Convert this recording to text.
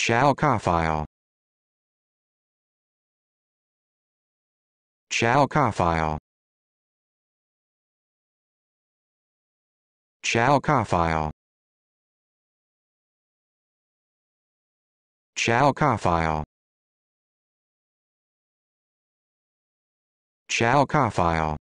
Chow Coffile. Chow Coffile. Chow Coffile. Chow Coffile. Chow Coffile.